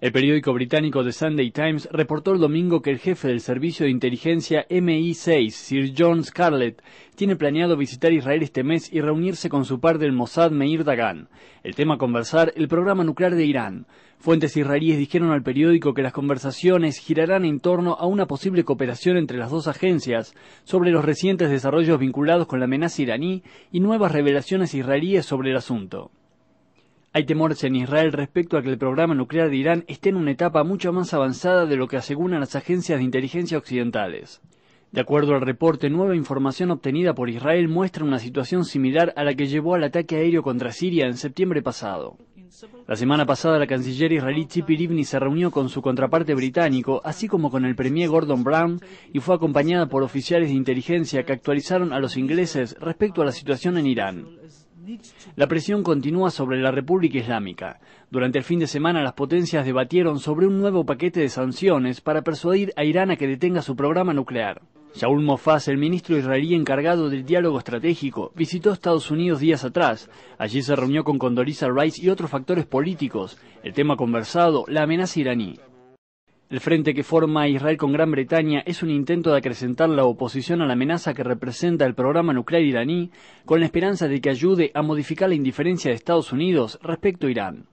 El periódico británico The Sunday Times reportó el domingo que el jefe del servicio de inteligencia MI6, Sir John Scarlett, tiene planeado visitar Israel este mes y reunirse con su par del Mossad Meir Dagan. El tema a conversar, el programa nuclear de Irán. Fuentes israelíes dijeron al periódico que las conversaciones girarán en torno a una posible cooperación entre las dos agencias sobre los recientes desarrollos vinculados con la amenaza iraní y nuevas revelaciones israelíes sobre el asunto. Hay temores en Israel respecto a que el programa nuclear de Irán esté en una etapa mucho más avanzada de lo que aseguran las agencias de inteligencia occidentales. De acuerdo al reporte, nueva información obtenida por Israel muestra una situación similar a la que llevó al ataque aéreo contra Siria en septiembre pasado. La semana pasada la canciller israelí Tzipi Livni se reunió con su contraparte británico, así como con el premier Gordon Brown, y fue acompañada por oficiales de inteligencia que actualizaron a los ingleses respecto a la situación en Irán. La presión continúa sobre la República Islámica. Durante el fin de semana las potencias debatieron sobre un nuevo paquete de sanciones para persuadir a Irán a que detenga su programa nuclear. Shaul Mofaz, el ministro israelí encargado del diálogo estratégico, visitó Estados Unidos días atrás. Allí se reunió con Condoleezza Rice y otros factores políticos. El tema conversado, la amenaza iraní. El frente que forma Israel con Gran Bretaña es un intento de acrecentar la oposición a la amenaza que representa el programa nuclear iraní, con la esperanza de que ayude a modificar la indiferencia de Estados Unidos respecto a Irán.